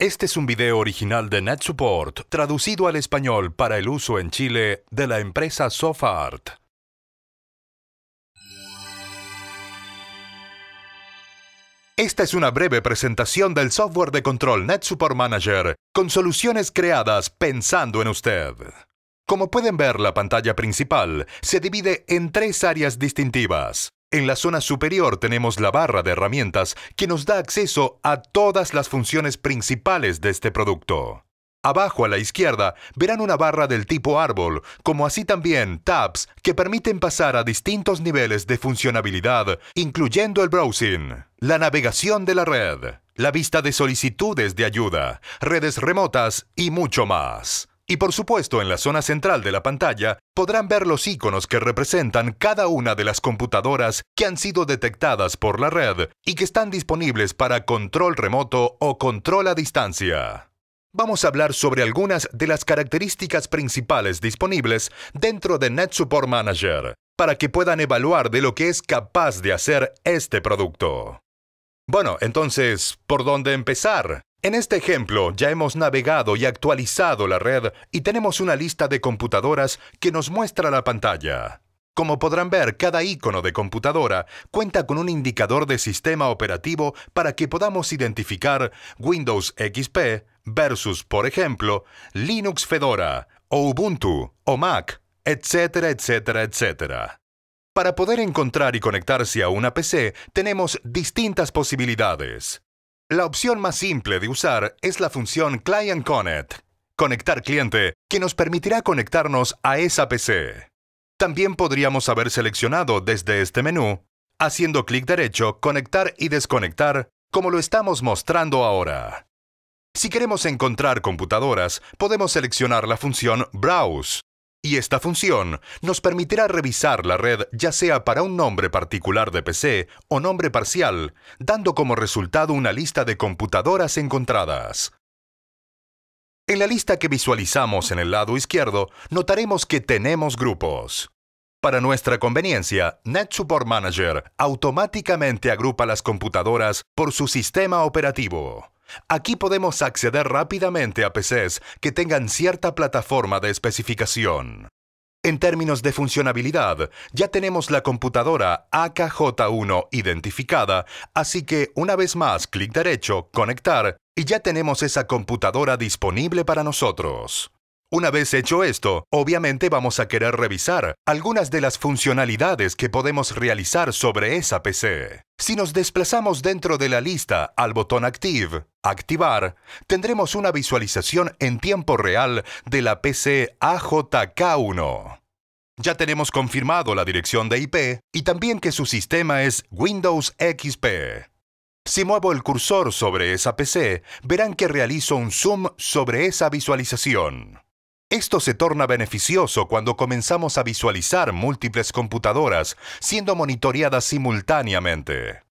Este es un video original de NetSupport, traducido al español para el uso en Chile de la empresa Sofart. Esta es una breve presentación del software de control NetSupport Manager con soluciones creadas pensando en usted. Como pueden ver, la pantalla principal se divide en tres áreas distintivas. En la zona superior tenemos la barra de herramientas que nos da acceso a todas las funciones principales de este producto. Abajo a la izquierda verán una barra del tipo árbol, como así también tabs que permiten pasar a distintos niveles de funcionalidad, incluyendo el browsing, la navegación de la red, la vista de solicitudes de ayuda, redes remotas y mucho más. Y por supuesto en la zona central de la pantalla podrán ver los iconos que representan cada una de las computadoras que han sido detectadas por la red y que están disponibles para control remoto o control a distancia. Vamos a hablar sobre algunas de las características principales disponibles dentro de NetSupport Manager para que puedan evaluar de lo que es capaz de hacer este producto. Bueno, entonces, ¿por dónde empezar? En este ejemplo ya hemos navegado y actualizado la red y tenemos una lista de computadoras que nos muestra la pantalla. Como podrán ver, cada icono de computadora cuenta con un indicador de sistema operativo para que podamos identificar Windows XP versus, por ejemplo, Linux Fedora o Ubuntu o Mac, etcétera, etcétera, etcétera. Para poder encontrar y conectarse a una PC tenemos distintas posibilidades. La opción más simple de usar es la función Client Connect, conectar cliente, que nos permitirá conectarnos a esa PC. También podríamos haber seleccionado desde este menú, haciendo clic derecho, conectar y desconectar, como lo estamos mostrando ahora. Si queremos encontrar computadoras, podemos seleccionar la función Browse, y esta función nos permitirá revisar la red ya sea para un nombre particular de PC o nombre parcial, dando como resultado una lista de computadoras encontradas. En la lista que visualizamos en el lado izquierdo, notaremos que tenemos grupos. Para nuestra conveniencia, NetSupport Manager automáticamente agrupa las computadoras por su sistema operativo. Aquí podemos acceder rápidamente a PCs que tengan cierta plataforma de especificación. En términos de funcionabilidad, ya tenemos la computadora AKJ1 identificada, así que una vez más clic derecho, conectar, y ya tenemos esa computadora disponible para nosotros. Una vez hecho esto, obviamente vamos a querer revisar algunas de las funcionalidades que podemos realizar sobre esa PC. Si nos desplazamos dentro de la lista al botón Active, Activar, tendremos una visualización en tiempo real de la PC AJK1. Ya tenemos confirmado la dirección de IP y también que su sistema es Windows XP. Si muevo el cursor sobre esa PC, verán que realizo un zoom sobre esa visualización. Esto se torna beneficioso cuando comenzamos a visualizar múltiples computadoras siendo monitoreadas simultáneamente.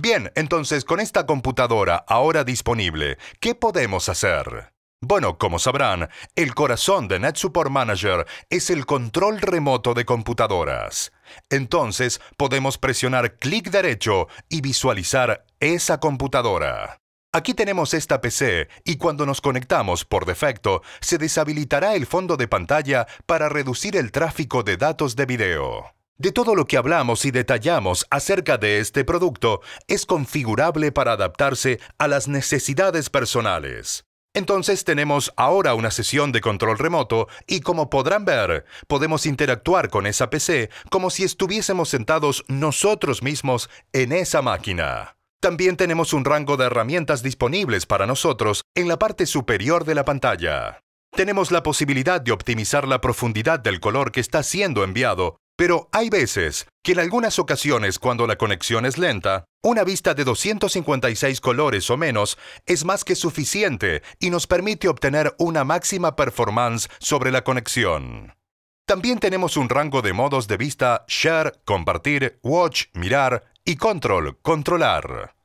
Bien, entonces con esta computadora ahora disponible, ¿qué podemos hacer? Bueno, como sabrán, el corazón de NetSupport Manager es el control remoto de computadoras. Entonces podemos presionar clic derecho y visualizar esa computadora. Aquí tenemos esta PC y cuando nos conectamos por defecto, se deshabilitará el fondo de pantalla para reducir el tráfico de datos de video. De todo lo que hablamos y detallamos acerca de este producto, es configurable para adaptarse a las necesidades personales. Entonces tenemos ahora una sesión de control remoto y como podrán ver, podemos interactuar con esa PC como si estuviésemos sentados nosotros mismos en esa máquina. También tenemos un rango de herramientas disponibles para nosotros en la parte superior de la pantalla. Tenemos la posibilidad de optimizar la profundidad del color que está siendo enviado, pero hay veces que en algunas ocasiones cuando la conexión es lenta, una vista de 256 colores o menos es más que suficiente y nos permite obtener una máxima performance sobre la conexión. También tenemos un rango de modos de vista Share, Compartir, Watch, Mirar y control, controlar.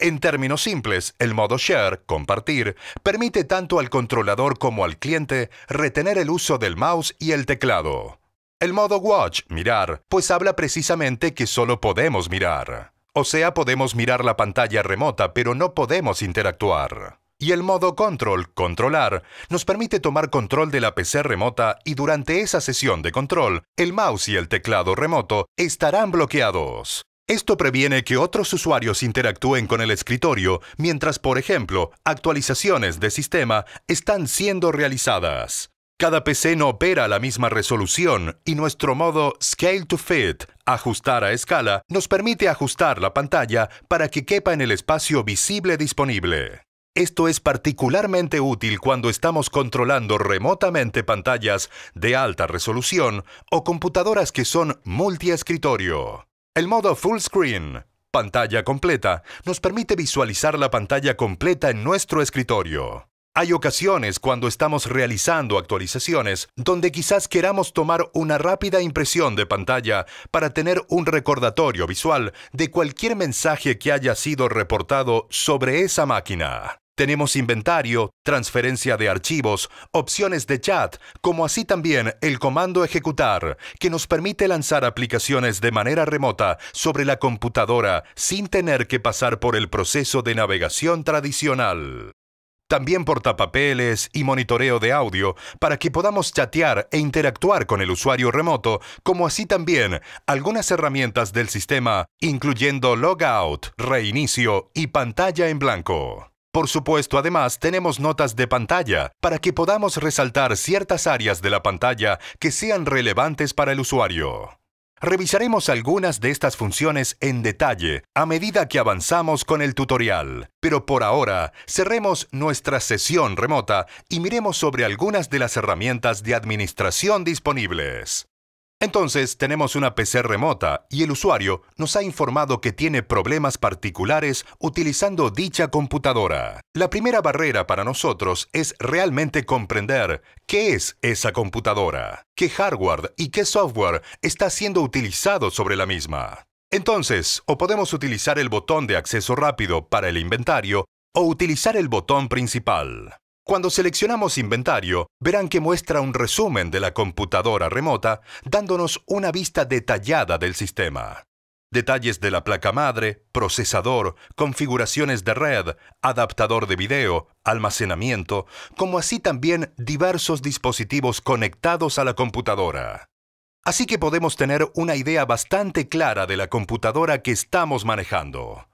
En términos simples, el modo share, compartir, permite tanto al controlador como al cliente retener el uso del mouse y el teclado. El modo watch, mirar, pues habla precisamente que solo podemos mirar. O sea, podemos mirar la pantalla remota, pero no podemos interactuar. Y el modo control, controlar, nos permite tomar control de la PC remota y durante esa sesión de control, el mouse y el teclado remoto estarán bloqueados. Esto previene que otros usuarios interactúen con el escritorio mientras, por ejemplo, actualizaciones de sistema están siendo realizadas. Cada PC no opera a la misma resolución y nuestro modo Scale to Fit, ajustar a escala, nos permite ajustar la pantalla para que quepa en el espacio visible disponible. Esto es particularmente útil cuando estamos controlando remotamente pantallas de alta resolución o computadoras que son multi-escritorio. El modo Full Screen, pantalla completa, nos permite visualizar la pantalla completa en nuestro escritorio. Hay ocasiones cuando estamos realizando actualizaciones donde quizás queramos tomar una rápida impresión de pantalla para tener un recordatorio visual de cualquier mensaje que haya sido reportado sobre esa máquina. Tenemos inventario, transferencia de archivos, opciones de chat, como así también el comando ejecutar, que nos permite lanzar aplicaciones de manera remota sobre la computadora sin tener que pasar por el proceso de navegación tradicional. También portapapeles y monitoreo de audio para que podamos chatear e interactuar con el usuario remoto, como así también algunas herramientas del sistema, incluyendo logout, reinicio y pantalla en blanco. Por supuesto, además tenemos notas de pantalla para que podamos resaltar ciertas áreas de la pantalla que sean relevantes para el usuario. Revisaremos algunas de estas funciones en detalle a medida que avanzamos con el tutorial, pero por ahora cerremos nuestra sesión remota y miremos sobre algunas de las herramientas de administración disponibles. Entonces tenemos una PC remota y el usuario nos ha informado que tiene problemas particulares utilizando dicha computadora. La primera barrera para nosotros es realmente comprender qué es esa computadora, qué hardware y qué software está siendo utilizado sobre la misma. Entonces, o podemos utilizar el botón de acceso rápido para el inventario o utilizar el botón principal. Cuando seleccionamos inventario, verán que muestra un resumen de la computadora remota, dándonos una vista detallada del sistema. Detalles de la placa madre, procesador, configuraciones de red, adaptador de video, almacenamiento, como así también diversos dispositivos conectados a la computadora. Así que podemos tener una idea bastante clara de la computadora que estamos manejando.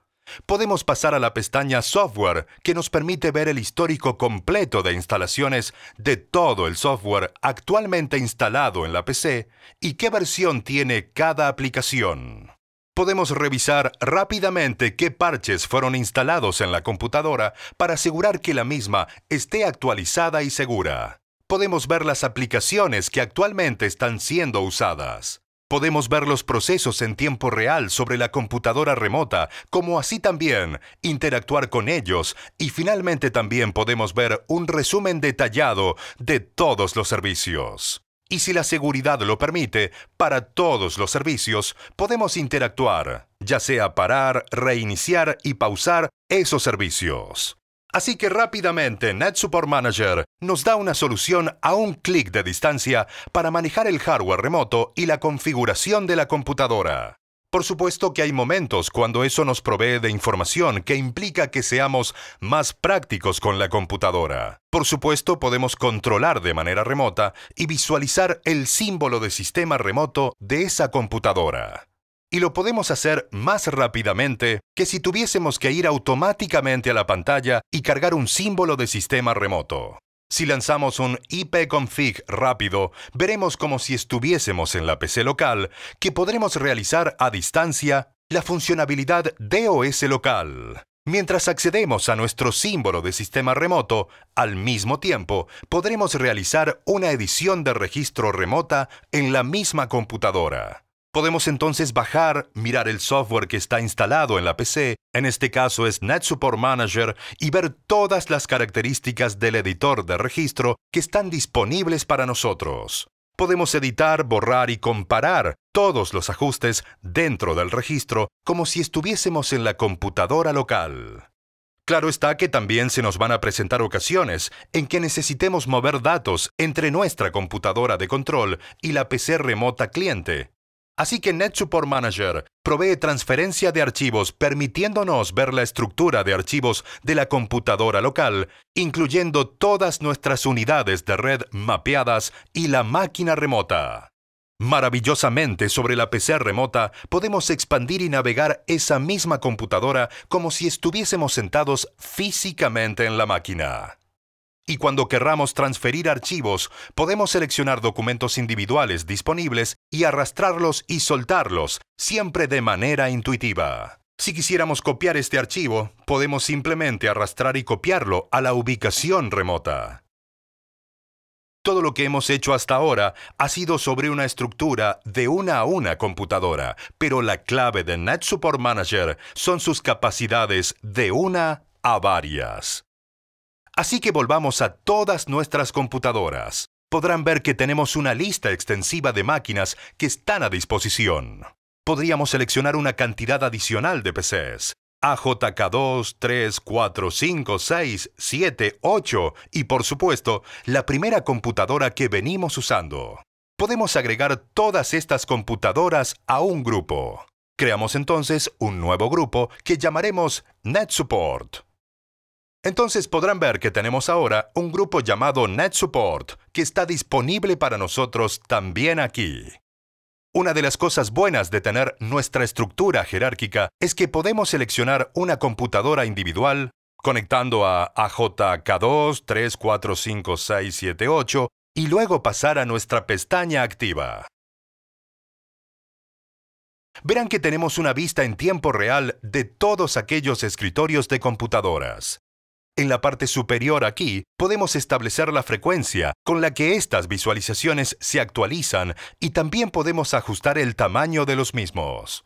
Podemos pasar a la pestaña Software, que nos permite ver el histórico completo de instalaciones de todo el software actualmente instalado en la PC y qué versión tiene cada aplicación. Podemos revisar rápidamente qué parches fueron instalados en la computadora para asegurar que la misma esté actualizada y segura. Podemos ver las aplicaciones que actualmente están siendo usadas. Podemos ver los procesos en tiempo real sobre la computadora remota, como así también interactuar con ellos y finalmente también podemos ver un resumen detallado de todos los servicios. Y si la seguridad lo permite, para todos los servicios podemos interactuar, ya sea parar, reiniciar y pausar esos servicios. Así que rápidamente NetSupport Manager nos da una solución a un clic de distancia para manejar el hardware remoto y la configuración de la computadora. Por supuesto que hay momentos cuando eso nos provee de información que implica que seamos más prácticos con la computadora. Por supuesto podemos controlar de manera remota y visualizar el símbolo de sistema remoto de esa computadora y lo podemos hacer más rápidamente que si tuviésemos que ir automáticamente a la pantalla y cargar un símbolo de sistema remoto. Si lanzamos un ipconfig rápido, veremos como si estuviésemos en la PC local, que podremos realizar a distancia la funcionabilidad DOS local. Mientras accedemos a nuestro símbolo de sistema remoto, al mismo tiempo podremos realizar una edición de registro remota en la misma computadora. Podemos entonces bajar, mirar el software que está instalado en la PC, en este caso es NetSupport Manager, y ver todas las características del editor de registro que están disponibles para nosotros. Podemos editar, borrar y comparar todos los ajustes dentro del registro como si estuviésemos en la computadora local. Claro está que también se nos van a presentar ocasiones en que necesitemos mover datos entre nuestra computadora de control y la PC remota cliente, Así que NetSupport Manager provee transferencia de archivos permitiéndonos ver la estructura de archivos de la computadora local, incluyendo todas nuestras unidades de red mapeadas y la máquina remota. Maravillosamente sobre la PC remota podemos expandir y navegar esa misma computadora como si estuviésemos sentados físicamente en la máquina y cuando querramos transferir archivos, podemos seleccionar documentos individuales disponibles y arrastrarlos y soltarlos, siempre de manera intuitiva. Si quisiéramos copiar este archivo, podemos simplemente arrastrar y copiarlo a la ubicación remota. Todo lo que hemos hecho hasta ahora ha sido sobre una estructura de una a una computadora, pero la clave de NetSupport Manager son sus capacidades de una a varias. Así que volvamos a todas nuestras computadoras. Podrán ver que tenemos una lista extensiva de máquinas que están a disposición. Podríamos seleccionar una cantidad adicional de PCs. AJK2, 3, 4, 5, 6, 7, 8 y por supuesto la primera computadora que venimos usando. Podemos agregar todas estas computadoras a un grupo. Creamos entonces un nuevo grupo que llamaremos NetSupport. Entonces podrán ver que tenemos ahora un grupo llamado NetSupport que está disponible para nosotros también aquí. Una de las cosas buenas de tener nuestra estructura jerárquica es que podemos seleccionar una computadora individual, conectando a AJK2, 3, 4, 5, y luego pasar a nuestra pestaña activa. Verán que tenemos una vista en tiempo real de todos aquellos escritorios de computadoras. En la parte superior aquí podemos establecer la frecuencia con la que estas visualizaciones se actualizan y también podemos ajustar el tamaño de los mismos.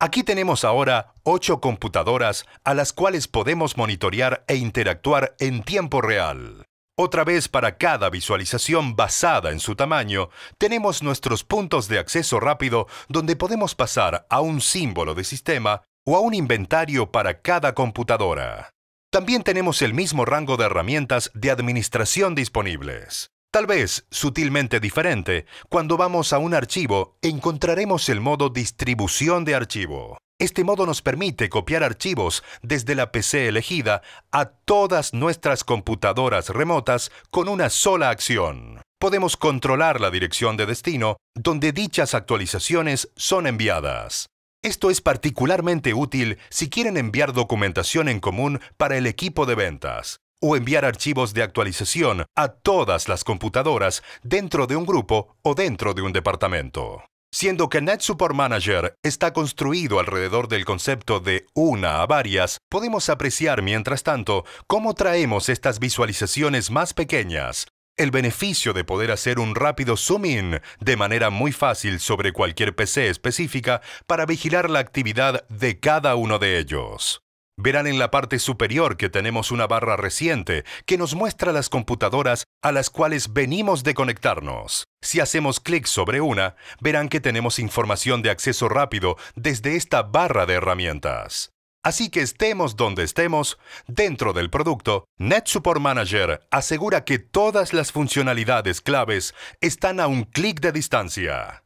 Aquí tenemos ahora ocho computadoras a las cuales podemos monitorear e interactuar en tiempo real. Otra vez para cada visualización basada en su tamaño, tenemos nuestros puntos de acceso rápido donde podemos pasar a un símbolo de sistema o a un inventario para cada computadora. También tenemos el mismo rango de herramientas de administración disponibles. Tal vez sutilmente diferente, cuando vamos a un archivo encontraremos el modo distribución de archivo. Este modo nos permite copiar archivos desde la PC elegida a todas nuestras computadoras remotas con una sola acción. Podemos controlar la dirección de destino donde dichas actualizaciones son enviadas. Esto es particularmente útil si quieren enviar documentación en común para el equipo de ventas o enviar archivos de actualización a todas las computadoras dentro de un grupo o dentro de un departamento. Siendo que NetSupport Manager está construido alrededor del concepto de una a varias, podemos apreciar mientras tanto cómo traemos estas visualizaciones más pequeñas el beneficio de poder hacer un rápido zoom in de manera muy fácil sobre cualquier PC específica para vigilar la actividad de cada uno de ellos. Verán en la parte superior que tenemos una barra reciente que nos muestra las computadoras a las cuales venimos de conectarnos. Si hacemos clic sobre una, verán que tenemos información de acceso rápido desde esta barra de herramientas. Así que estemos donde estemos, dentro del producto, NetSupport Manager asegura que todas las funcionalidades claves están a un clic de distancia.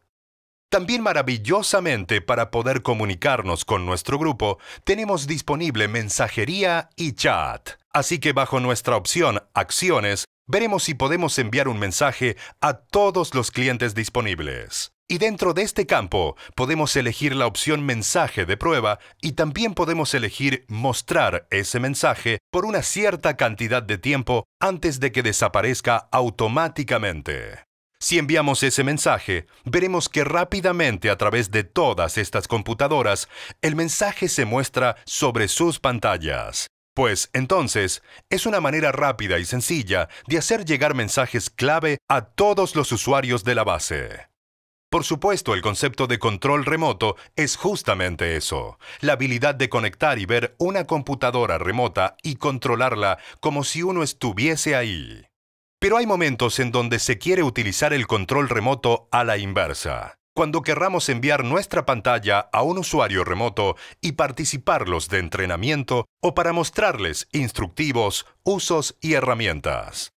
También maravillosamente para poder comunicarnos con nuestro grupo, tenemos disponible mensajería y chat. Así que bajo nuestra opción Acciones, veremos si podemos enviar un mensaje a todos los clientes disponibles. Y dentro de este campo podemos elegir la opción mensaje de prueba y también podemos elegir mostrar ese mensaje por una cierta cantidad de tiempo antes de que desaparezca automáticamente. Si enviamos ese mensaje, veremos que rápidamente a través de todas estas computadoras, el mensaje se muestra sobre sus pantallas. Pues entonces, es una manera rápida y sencilla de hacer llegar mensajes clave a todos los usuarios de la base. Por supuesto, el concepto de control remoto es justamente eso, la habilidad de conectar y ver una computadora remota y controlarla como si uno estuviese ahí. Pero hay momentos en donde se quiere utilizar el control remoto a la inversa, cuando querramos enviar nuestra pantalla a un usuario remoto y participarlos de entrenamiento o para mostrarles instructivos, usos y herramientas.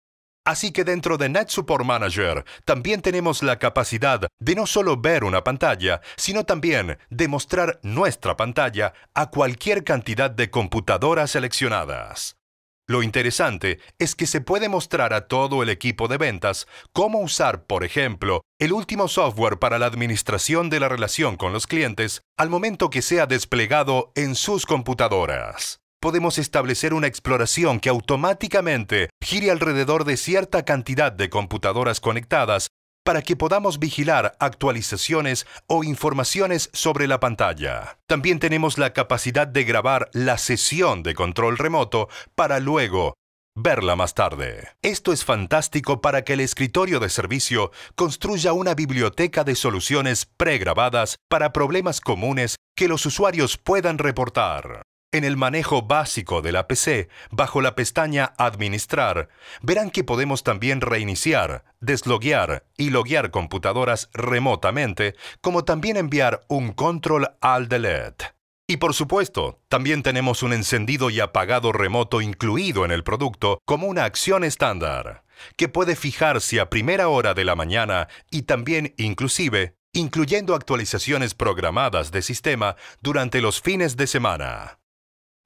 Así que dentro de Net Manager también tenemos la capacidad de no solo ver una pantalla, sino también de mostrar nuestra pantalla a cualquier cantidad de computadoras seleccionadas. Lo interesante es que se puede mostrar a todo el equipo de ventas cómo usar, por ejemplo, el último software para la administración de la relación con los clientes al momento que sea desplegado en sus computadoras podemos establecer una exploración que automáticamente gire alrededor de cierta cantidad de computadoras conectadas para que podamos vigilar actualizaciones o informaciones sobre la pantalla. También tenemos la capacidad de grabar la sesión de control remoto para luego verla más tarde. Esto es fantástico para que el escritorio de servicio construya una biblioteca de soluciones pregrabadas para problemas comunes que los usuarios puedan reportar en el manejo básico de la PC, bajo la pestaña Administrar, verán que podemos también reiniciar, desloguear y loguear computadoras remotamente, como también enviar un control al delete. Y por supuesto, también tenemos un encendido y apagado remoto incluido en el producto como una acción estándar, que puede fijarse a primera hora de la mañana y también inclusive incluyendo actualizaciones programadas de sistema durante los fines de semana.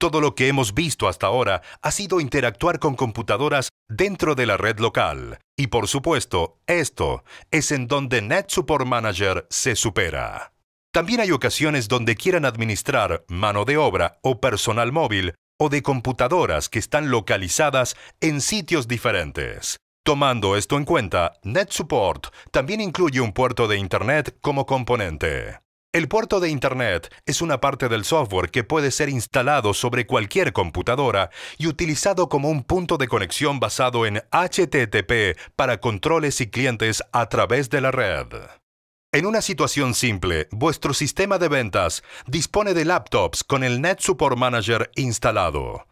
Todo lo que hemos visto hasta ahora ha sido interactuar con computadoras dentro de la red local. Y por supuesto, esto es en donde NetSupport Manager se supera. También hay ocasiones donde quieran administrar mano de obra o personal móvil o de computadoras que están localizadas en sitios diferentes. Tomando esto en cuenta, NetSupport también incluye un puerto de Internet como componente. El puerto de Internet es una parte del software que puede ser instalado sobre cualquier computadora y utilizado como un punto de conexión basado en HTTP para controles y clientes a través de la red. En una situación simple, vuestro sistema de ventas dispone de laptops con el Net Support Manager instalado.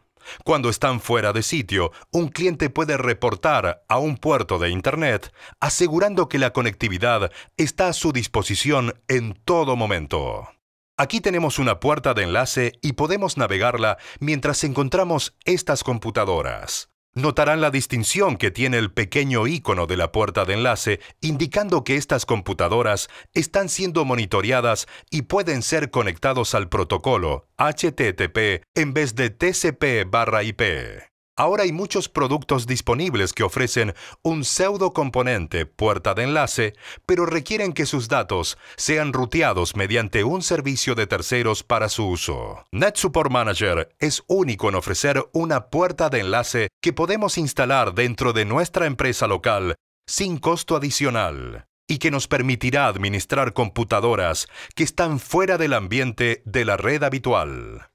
Cuando están fuera de sitio, un cliente puede reportar a un puerto de Internet asegurando que la conectividad está a su disposición en todo momento. Aquí tenemos una puerta de enlace y podemos navegarla mientras encontramos estas computadoras. Notarán la distinción que tiene el pequeño icono de la puerta de enlace, indicando que estas computadoras están siendo monitoreadas y pueden ser conectados al protocolo HTTP en vez de TCP/IP. Ahora hay muchos productos disponibles que ofrecen un pseudo componente puerta de enlace, pero requieren que sus datos sean ruteados mediante un servicio de terceros para su uso. NetSupport Manager es único en ofrecer una puerta de enlace que podemos instalar dentro de nuestra empresa local sin costo adicional y que nos permitirá administrar computadoras que están fuera del ambiente de la red habitual.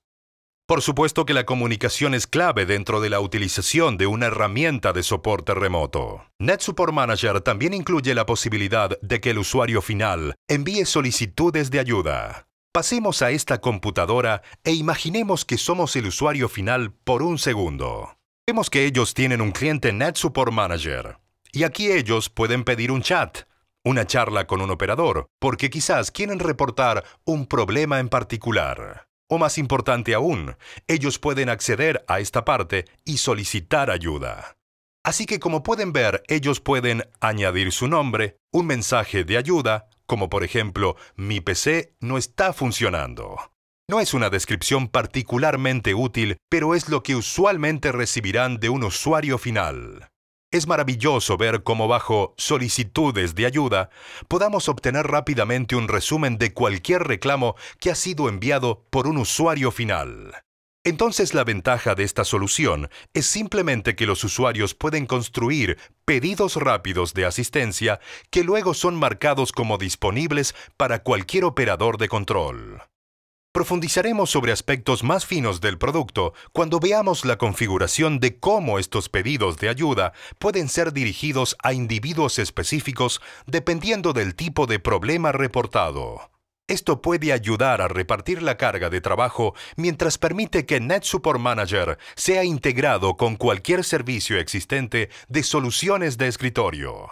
Por supuesto que la comunicación es clave dentro de la utilización de una herramienta de soporte remoto. NetSupport Manager también incluye la posibilidad de que el usuario final envíe solicitudes de ayuda. Pasemos a esta computadora e imaginemos que somos el usuario final por un segundo. Vemos que ellos tienen un cliente NetSupport Manager. Y aquí ellos pueden pedir un chat, una charla con un operador, porque quizás quieren reportar un problema en particular. O más importante aún, ellos pueden acceder a esta parte y solicitar ayuda. Así que como pueden ver, ellos pueden añadir su nombre, un mensaje de ayuda, como por ejemplo, mi PC no está funcionando. No es una descripción particularmente útil, pero es lo que usualmente recibirán de un usuario final. Es maravilloso ver cómo bajo solicitudes de ayuda podamos obtener rápidamente un resumen de cualquier reclamo que ha sido enviado por un usuario final. Entonces la ventaja de esta solución es simplemente que los usuarios pueden construir pedidos rápidos de asistencia que luego son marcados como disponibles para cualquier operador de control. Profundizaremos sobre aspectos más finos del producto cuando veamos la configuración de cómo estos pedidos de ayuda pueden ser dirigidos a individuos específicos dependiendo del tipo de problema reportado. Esto puede ayudar a repartir la carga de trabajo mientras permite que NetSupport Manager sea integrado con cualquier servicio existente de soluciones de escritorio.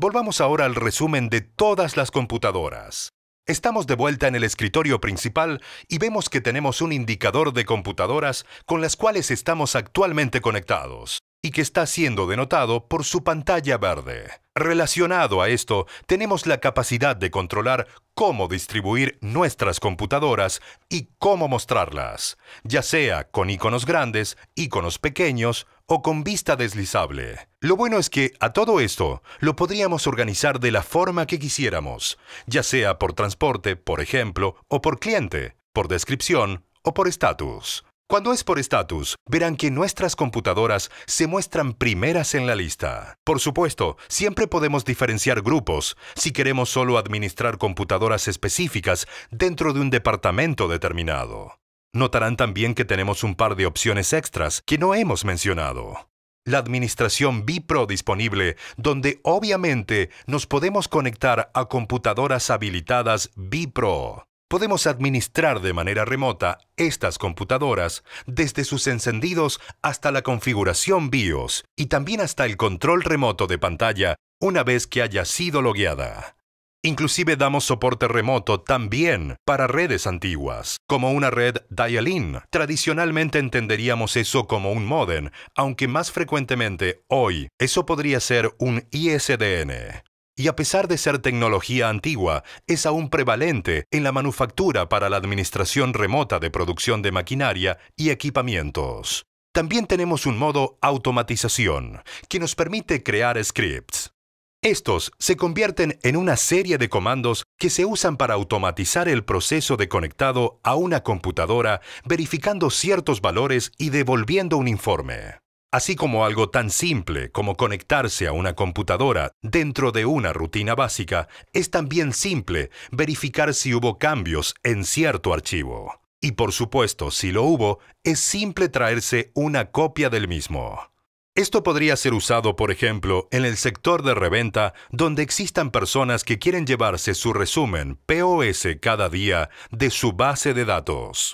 Volvamos ahora al resumen de todas las computadoras. Estamos de vuelta en el escritorio principal y vemos que tenemos un indicador de computadoras con las cuales estamos actualmente conectados y que está siendo denotado por su pantalla verde. Relacionado a esto, tenemos la capacidad de controlar cómo distribuir nuestras computadoras y cómo mostrarlas, ya sea con iconos grandes, iconos pequeños o con vista deslizable. Lo bueno es que a todo esto lo podríamos organizar de la forma que quisiéramos, ya sea por transporte, por ejemplo, o por cliente, por descripción o por estatus. Cuando es por estatus, verán que nuestras computadoras se muestran primeras en la lista. Por supuesto, siempre podemos diferenciar grupos si queremos solo administrar computadoras específicas dentro de un departamento determinado. Notarán también que tenemos un par de opciones extras que no hemos mencionado. La administración Bipro disponible, donde obviamente nos podemos conectar a computadoras habilitadas Bipro podemos administrar de manera remota estas computadoras desde sus encendidos hasta la configuración BIOS y también hasta el control remoto de pantalla una vez que haya sido logueada. Inclusive damos soporte remoto también para redes antiguas, como una red dial-in. Tradicionalmente entenderíamos eso como un modem, aunque más frecuentemente hoy eso podría ser un ISDN y a pesar de ser tecnología antigua, es aún prevalente en la manufactura para la administración remota de producción de maquinaria y equipamientos. También tenemos un modo automatización, que nos permite crear scripts. Estos se convierten en una serie de comandos que se usan para automatizar el proceso de conectado a una computadora verificando ciertos valores y devolviendo un informe así como algo tan simple como conectarse a una computadora dentro de una rutina básica, es también simple verificar si hubo cambios en cierto archivo. Y por supuesto, si lo hubo, es simple traerse una copia del mismo. Esto podría ser usado, por ejemplo, en el sector de reventa, donde existan personas que quieren llevarse su resumen POS cada día de su base de datos.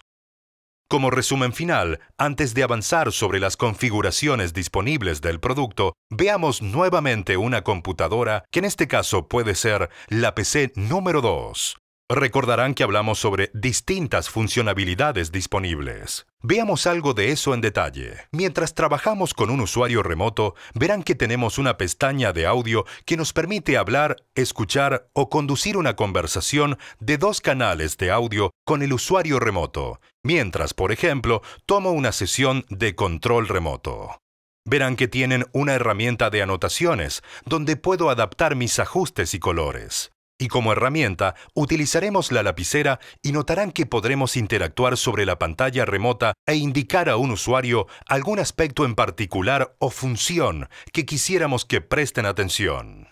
Como resumen final, antes de avanzar sobre las configuraciones disponibles del producto, veamos nuevamente una computadora que en este caso puede ser la PC número 2. Recordarán que hablamos sobre distintas funcionalidades disponibles. Veamos algo de eso en detalle. Mientras trabajamos con un usuario remoto, verán que tenemos una pestaña de audio que nos permite hablar, escuchar o conducir una conversación de dos canales de audio con el usuario remoto, mientras, por ejemplo, tomo una sesión de control remoto. Verán que tienen una herramienta de anotaciones, donde puedo adaptar mis ajustes y colores. Y como herramienta, utilizaremos la lapicera y notarán que podremos interactuar sobre la pantalla remota e indicar a un usuario algún aspecto en particular o función que quisiéramos que presten atención.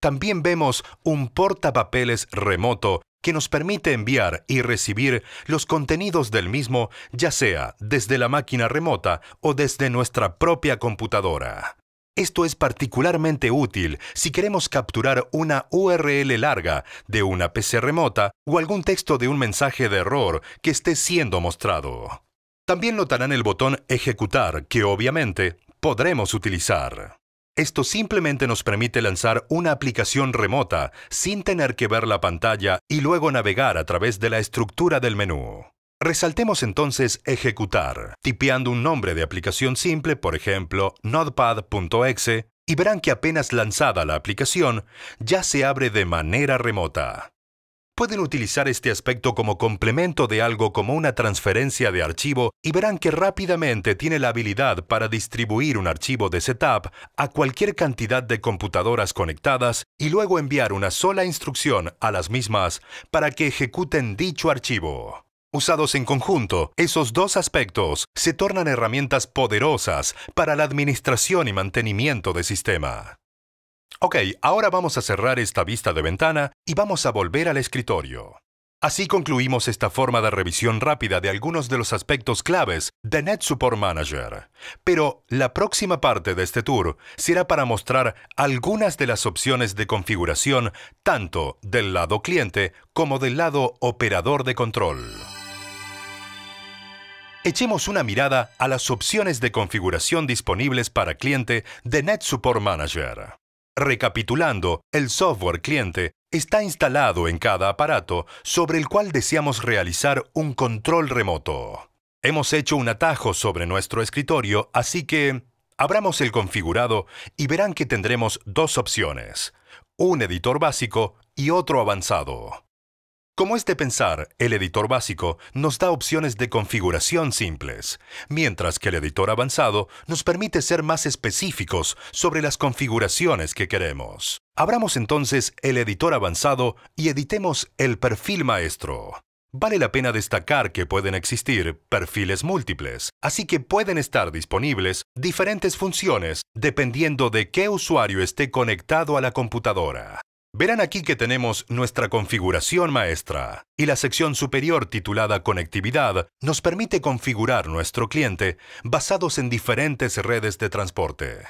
También vemos un portapapeles remoto que nos permite enviar y recibir los contenidos del mismo, ya sea desde la máquina remota o desde nuestra propia computadora. Esto es particularmente útil si queremos capturar una URL larga de una PC remota o algún texto de un mensaje de error que esté siendo mostrado. También notarán el botón Ejecutar, que obviamente podremos utilizar. Esto simplemente nos permite lanzar una aplicación remota sin tener que ver la pantalla y luego navegar a través de la estructura del menú. Resaltemos entonces ejecutar, tipeando un nombre de aplicación simple, por ejemplo, notepad.exe, y verán que apenas lanzada la aplicación, ya se abre de manera remota. Pueden utilizar este aspecto como complemento de algo como una transferencia de archivo y verán que rápidamente tiene la habilidad para distribuir un archivo de setup a cualquier cantidad de computadoras conectadas y luego enviar una sola instrucción a las mismas para que ejecuten dicho archivo. Usados en conjunto, esos dos aspectos se tornan herramientas poderosas para la administración y mantenimiento de sistema. Ok, ahora vamos a cerrar esta vista de ventana y vamos a volver al escritorio. Así concluimos esta forma de revisión rápida de algunos de los aspectos claves de Net Support Manager. Pero la próxima parte de este tour será para mostrar algunas de las opciones de configuración tanto del lado cliente como del lado operador de control echemos una mirada a las opciones de configuración disponibles para cliente de NetSupport Manager. Recapitulando, el software cliente está instalado en cada aparato sobre el cual deseamos realizar un control remoto. Hemos hecho un atajo sobre nuestro escritorio, así que abramos el configurado y verán que tendremos dos opciones, un editor básico y otro avanzado. Como es de pensar, el editor básico nos da opciones de configuración simples, mientras que el editor avanzado nos permite ser más específicos sobre las configuraciones que queremos. Abramos entonces el editor avanzado y editemos el perfil maestro. Vale la pena destacar que pueden existir perfiles múltiples, así que pueden estar disponibles diferentes funciones dependiendo de qué usuario esté conectado a la computadora. Verán aquí que tenemos nuestra configuración maestra y la sección superior titulada Conectividad nos permite configurar nuestro cliente basados en diferentes redes de transporte.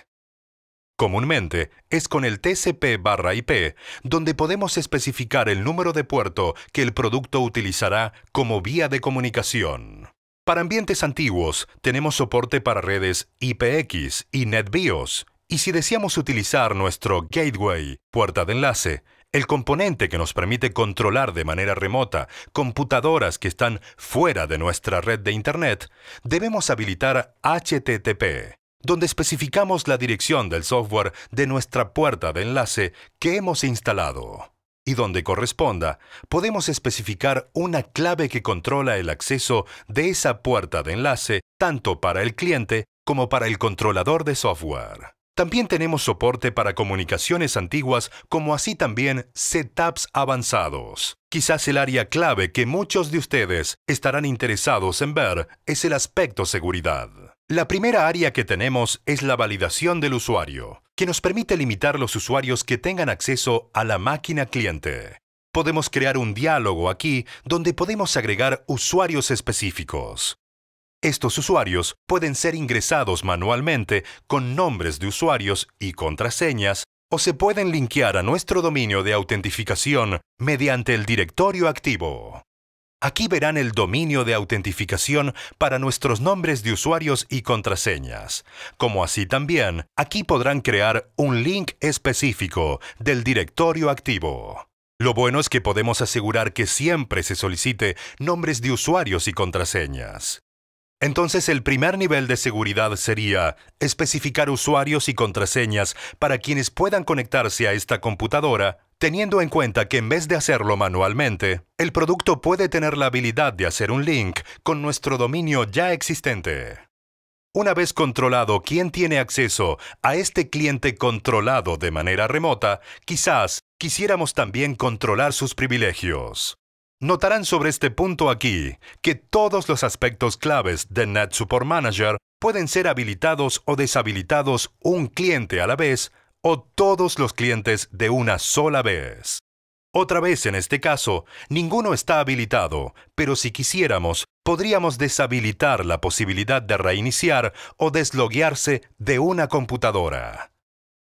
Comúnmente es con el TCP barra IP donde podemos especificar el número de puerto que el producto utilizará como vía de comunicación. Para ambientes antiguos tenemos soporte para redes IPX y NetBIOS y si deseamos utilizar nuestro gateway, puerta de enlace, el componente que nos permite controlar de manera remota computadoras que están fuera de nuestra red de Internet, debemos habilitar HTTP, donde especificamos la dirección del software de nuestra puerta de enlace que hemos instalado. Y donde corresponda, podemos especificar una clave que controla el acceso de esa puerta de enlace tanto para el cliente como para el controlador de software. También tenemos soporte para comunicaciones antiguas como así también setups avanzados. Quizás el área clave que muchos de ustedes estarán interesados en ver es el aspecto seguridad. La primera área que tenemos es la validación del usuario, que nos permite limitar los usuarios que tengan acceso a la máquina cliente. Podemos crear un diálogo aquí donde podemos agregar usuarios específicos. Estos usuarios pueden ser ingresados manualmente con nombres de usuarios y contraseñas o se pueden linkear a nuestro dominio de autentificación mediante el directorio activo. Aquí verán el dominio de autentificación para nuestros nombres de usuarios y contraseñas, como así también aquí podrán crear un link específico del directorio activo. Lo bueno es que podemos asegurar que siempre se solicite nombres de usuarios y contraseñas. Entonces el primer nivel de seguridad sería especificar usuarios y contraseñas para quienes puedan conectarse a esta computadora, teniendo en cuenta que en vez de hacerlo manualmente, el producto puede tener la habilidad de hacer un link con nuestro dominio ya existente. Una vez controlado quién tiene acceso a este cliente controlado de manera remota, quizás quisiéramos también controlar sus privilegios. Notarán sobre este punto aquí que todos los aspectos claves de Net Support Manager pueden ser habilitados o deshabilitados un cliente a la vez o todos los clientes de una sola vez. Otra vez en este caso, ninguno está habilitado, pero si quisiéramos, podríamos deshabilitar la posibilidad de reiniciar o desloguearse de una computadora.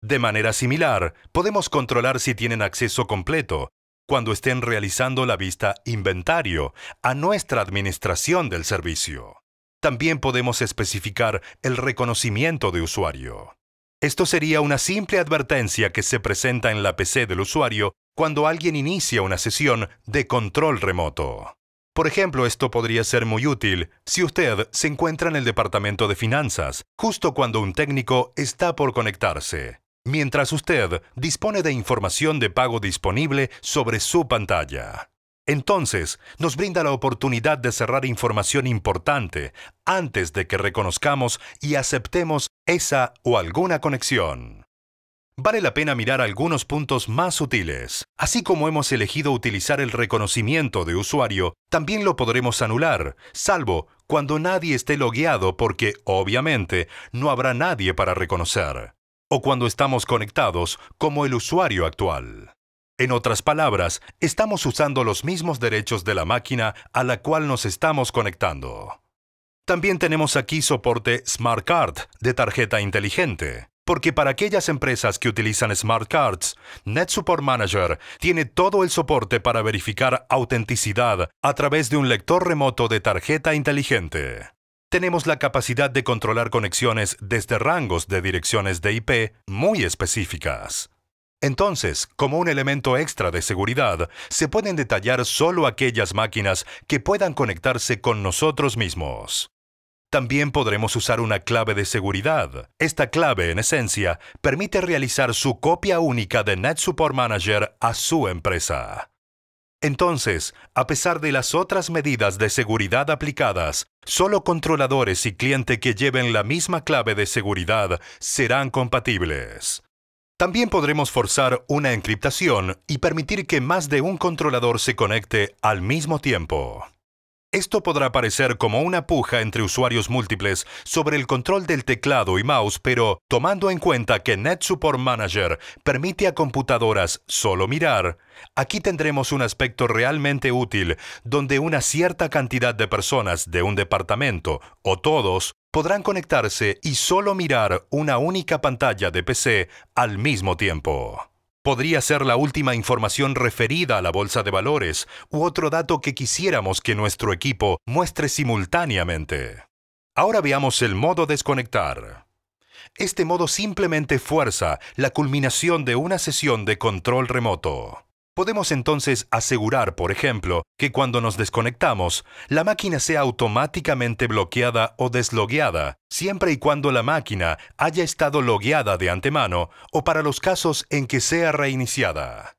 De manera similar, podemos controlar si tienen acceso completo, cuando estén realizando la vista inventario a nuestra administración del servicio. También podemos especificar el reconocimiento de usuario. Esto sería una simple advertencia que se presenta en la PC del usuario cuando alguien inicia una sesión de control remoto. Por ejemplo, esto podría ser muy útil si usted se encuentra en el departamento de finanzas, justo cuando un técnico está por conectarse mientras usted dispone de información de pago disponible sobre su pantalla. Entonces, nos brinda la oportunidad de cerrar información importante antes de que reconozcamos y aceptemos esa o alguna conexión. Vale la pena mirar algunos puntos más sutiles. Así como hemos elegido utilizar el reconocimiento de usuario, también lo podremos anular, salvo cuando nadie esté logueado porque, obviamente, no habrá nadie para reconocer o cuando estamos conectados como el usuario actual. En otras palabras, estamos usando los mismos derechos de la máquina a la cual nos estamos conectando. También tenemos aquí soporte Smart Card de tarjeta inteligente, porque para aquellas empresas que utilizan Smart Cards, NetSupport Manager tiene todo el soporte para verificar autenticidad a través de un lector remoto de tarjeta inteligente tenemos la capacidad de controlar conexiones desde rangos de direcciones de IP muy específicas. Entonces, como un elemento extra de seguridad, se pueden detallar solo aquellas máquinas que puedan conectarse con nosotros mismos. También podremos usar una clave de seguridad. Esta clave, en esencia, permite realizar su copia única de NetSupport Manager a su empresa. Entonces, a pesar de las otras medidas de seguridad aplicadas, solo controladores y cliente que lleven la misma clave de seguridad serán compatibles. También podremos forzar una encriptación y permitir que más de un controlador se conecte al mismo tiempo. Esto podrá parecer como una puja entre usuarios múltiples sobre el control del teclado y mouse, pero tomando en cuenta que NetSupport Manager permite a computadoras solo mirar, aquí tendremos un aspecto realmente útil donde una cierta cantidad de personas de un departamento o todos podrán conectarse y solo mirar una única pantalla de PC al mismo tiempo podría ser la última información referida a la bolsa de valores u otro dato que quisiéramos que nuestro equipo muestre simultáneamente. Ahora veamos el modo desconectar. Este modo simplemente fuerza la culminación de una sesión de control remoto. Podemos entonces asegurar, por ejemplo, que cuando nos desconectamos, la máquina sea automáticamente bloqueada o deslogueada, siempre y cuando la máquina haya estado logueada de antemano o para los casos en que sea reiniciada.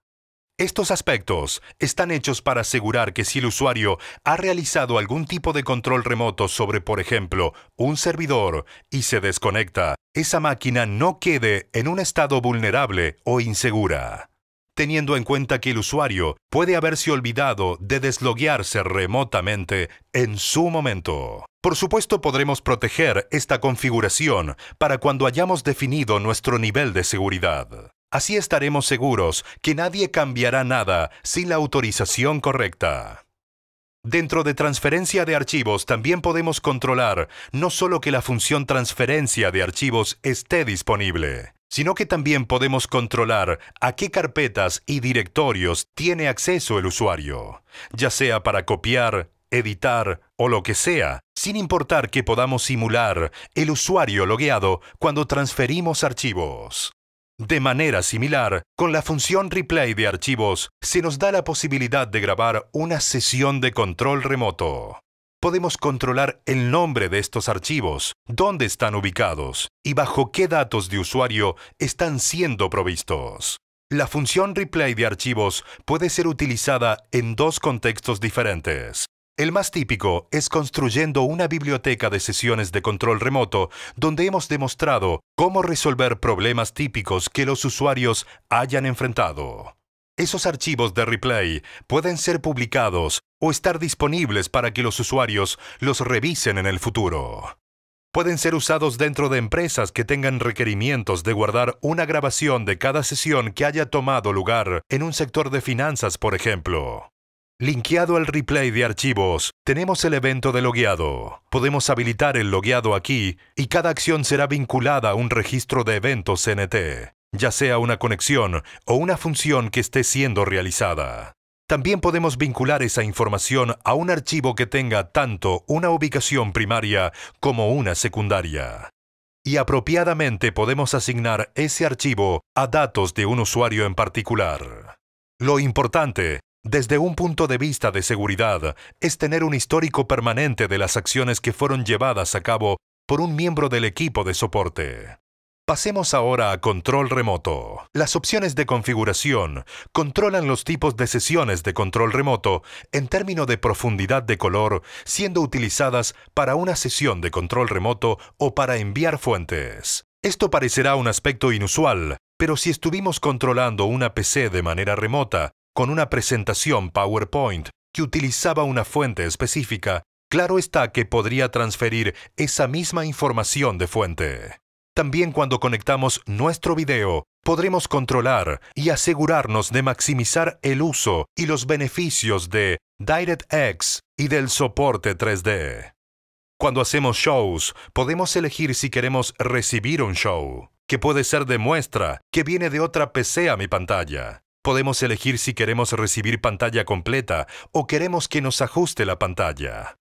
Estos aspectos están hechos para asegurar que si el usuario ha realizado algún tipo de control remoto sobre, por ejemplo, un servidor y se desconecta, esa máquina no quede en un estado vulnerable o insegura teniendo en cuenta que el usuario puede haberse olvidado de desloguearse remotamente en su momento. Por supuesto podremos proteger esta configuración para cuando hayamos definido nuestro nivel de seguridad. Así estaremos seguros que nadie cambiará nada sin la autorización correcta. Dentro de transferencia de archivos también podemos controlar no solo que la función transferencia de archivos esté disponible, sino que también podemos controlar a qué carpetas y directorios tiene acceso el usuario, ya sea para copiar, editar o lo que sea, sin importar que podamos simular el usuario logueado cuando transferimos archivos. De manera similar, con la función replay de archivos, se nos da la posibilidad de grabar una sesión de control remoto. Podemos controlar el nombre de estos archivos, dónde están ubicados y bajo qué datos de usuario están siendo provistos. La función replay de archivos puede ser utilizada en dos contextos diferentes, el más típico es construyendo una biblioteca de sesiones de control remoto donde hemos demostrado cómo resolver problemas típicos que los usuarios hayan enfrentado. Esos archivos de replay pueden ser publicados o estar disponibles para que los usuarios los revisen en el futuro. Pueden ser usados dentro de empresas que tengan requerimientos de guardar una grabación de cada sesión que haya tomado lugar en un sector de finanzas, por ejemplo. Linkeado al replay de archivos, tenemos el evento de logueado. Podemos habilitar el logueado aquí y cada acción será vinculada a un registro de eventos CNT, ya sea una conexión o una función que esté siendo realizada. También podemos vincular esa información a un archivo que tenga tanto una ubicación primaria como una secundaria. Y apropiadamente podemos asignar ese archivo a datos de un usuario en particular. Lo importante desde un punto de vista de seguridad, es tener un histórico permanente de las acciones que fueron llevadas a cabo por un miembro del equipo de soporte. Pasemos ahora a control remoto. Las opciones de configuración controlan los tipos de sesiones de control remoto en términos de profundidad de color, siendo utilizadas para una sesión de control remoto o para enviar fuentes. Esto parecerá un aspecto inusual, pero si estuvimos controlando una PC de manera remota, con una presentación PowerPoint que utilizaba una fuente específica, claro está que podría transferir esa misma información de fuente. También cuando conectamos nuestro video, podremos controlar y asegurarnos de maximizar el uso y los beneficios de DirectX y del soporte 3D. Cuando hacemos shows, podemos elegir si queremos recibir un show, que puede ser de muestra, que viene de otra PC a mi pantalla. Podemos elegir si queremos recibir pantalla completa o queremos que nos ajuste la pantalla.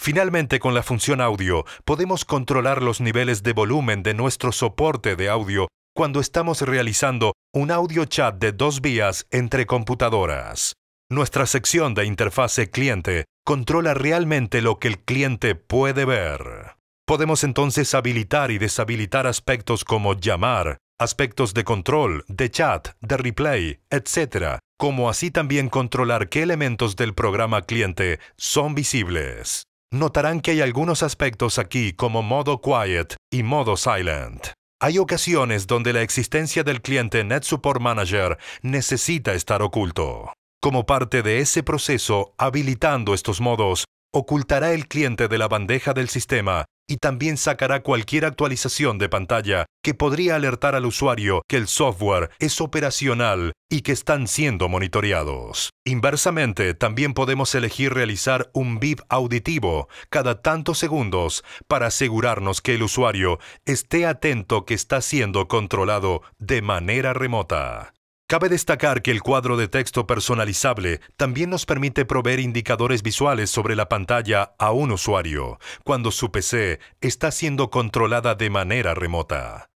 Finalmente, con la función audio, podemos controlar los niveles de volumen de nuestro soporte de audio cuando estamos realizando un audio chat de dos vías entre computadoras. Nuestra sección de interfase cliente controla realmente lo que el cliente puede ver. Podemos entonces habilitar y deshabilitar aspectos como llamar, aspectos de control, de chat, de replay, etc., como así también controlar qué elementos del programa cliente son visibles. Notarán que hay algunos aspectos aquí como modo quiet y modo silent. Hay ocasiones donde la existencia del cliente Net Support Manager necesita estar oculto. Como parte de ese proceso, habilitando estos modos, ocultará el cliente de la bandeja del sistema y también sacará cualquier actualización de pantalla que podría alertar al usuario que el software es operacional y que están siendo monitoreados. Inversamente, también podemos elegir realizar un VIP auditivo cada tantos segundos para asegurarnos que el usuario esté atento que está siendo controlado de manera remota. Cabe destacar que el cuadro de texto personalizable también nos permite proveer indicadores visuales sobre la pantalla a un usuario cuando su PC está siendo controlada de manera remota.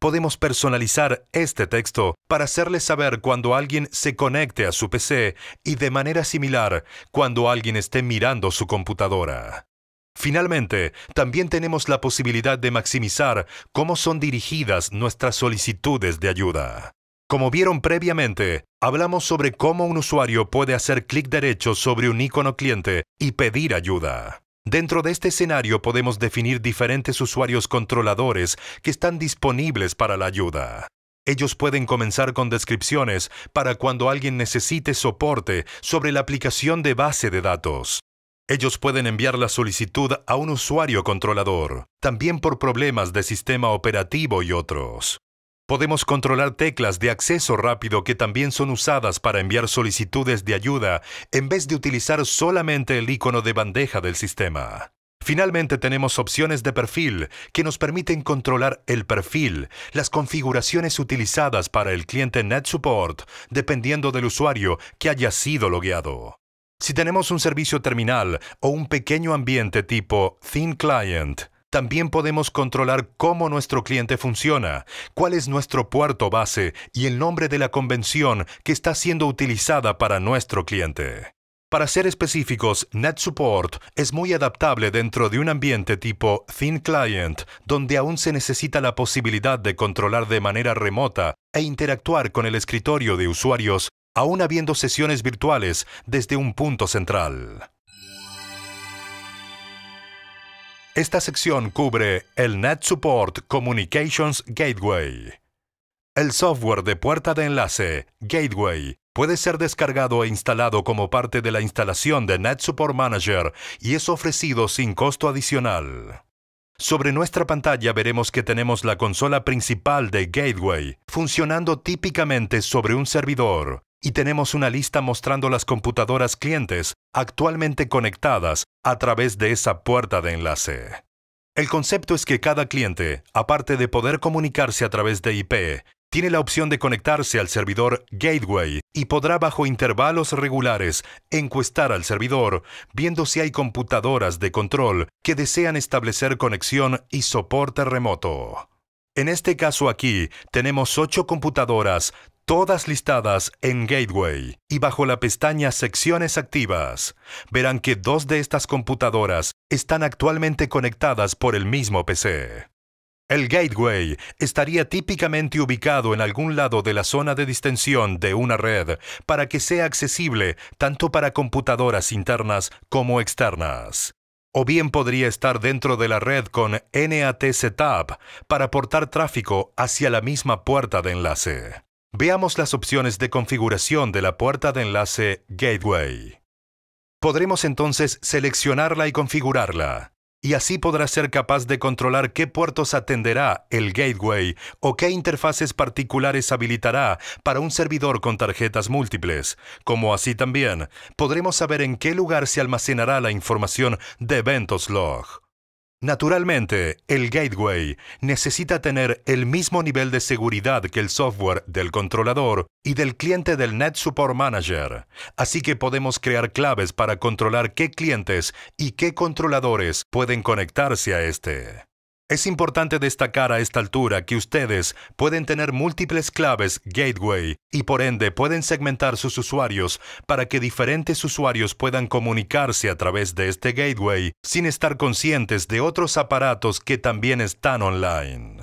Podemos personalizar este texto para hacerle saber cuando alguien se conecte a su PC y de manera similar cuando alguien esté mirando su computadora. Finalmente, también tenemos la posibilidad de maximizar cómo son dirigidas nuestras solicitudes de ayuda. Como vieron previamente, hablamos sobre cómo un usuario puede hacer clic derecho sobre un icono cliente y pedir ayuda. Dentro de este escenario podemos definir diferentes usuarios controladores que están disponibles para la ayuda. Ellos pueden comenzar con descripciones para cuando alguien necesite soporte sobre la aplicación de base de datos. Ellos pueden enviar la solicitud a un usuario controlador, también por problemas de sistema operativo y otros. Podemos controlar teclas de acceso rápido que también son usadas para enviar solicitudes de ayuda en vez de utilizar solamente el icono de bandeja del sistema. Finalmente tenemos opciones de perfil que nos permiten controlar el perfil, las configuraciones utilizadas para el cliente NetSupport, dependiendo del usuario que haya sido logueado. Si tenemos un servicio terminal o un pequeño ambiente tipo Thin Client, también podemos controlar cómo nuestro cliente funciona, cuál es nuestro puerto base y el nombre de la convención que está siendo utilizada para nuestro cliente. Para ser específicos, NetSupport es muy adaptable dentro de un ambiente tipo Thin Client, donde aún se necesita la posibilidad de controlar de manera remota e interactuar con el escritorio de usuarios, aún habiendo sesiones virtuales desde un punto central. Esta sección cubre el NetSupport Communications Gateway. El software de puerta de enlace, Gateway, puede ser descargado e instalado como parte de la instalación de NetSupport Manager y es ofrecido sin costo adicional. Sobre nuestra pantalla veremos que tenemos la consola principal de Gateway, funcionando típicamente sobre un servidor, y tenemos una lista mostrando las computadoras clientes actualmente conectadas a través de esa puerta de enlace. El concepto es que cada cliente, aparte de poder comunicarse a través de IP, tiene la opción de conectarse al servidor Gateway y podrá bajo intervalos regulares encuestar al servidor viendo si hay computadoras de control que desean establecer conexión y soporte remoto. En este caso aquí tenemos ocho computadoras todas listadas en Gateway y bajo la pestaña Secciones Activas, verán que dos de estas computadoras están actualmente conectadas por el mismo PC. El gateway estaría típicamente ubicado en algún lado de la zona de distensión de una red para que sea accesible tanto para computadoras internas como externas o bien podría estar dentro de la red con NAT Setup para portar tráfico hacia la misma puerta de enlace. Veamos las opciones de configuración de la puerta de enlace Gateway. Podremos entonces seleccionarla y configurarla, y así podrá ser capaz de controlar qué puertos atenderá el gateway o qué interfaces particulares habilitará para un servidor con tarjetas múltiples, como así también podremos saber en qué lugar se almacenará la información de eventos log. Naturalmente, el gateway necesita tener el mismo nivel de seguridad que el software del controlador y del cliente del Net Support Manager, así que podemos crear claves para controlar qué clientes y qué controladores pueden conectarse a este. Es importante destacar a esta altura que ustedes pueden tener múltiples claves gateway y por ende pueden segmentar sus usuarios para que diferentes usuarios puedan comunicarse a través de este gateway sin estar conscientes de otros aparatos que también están online.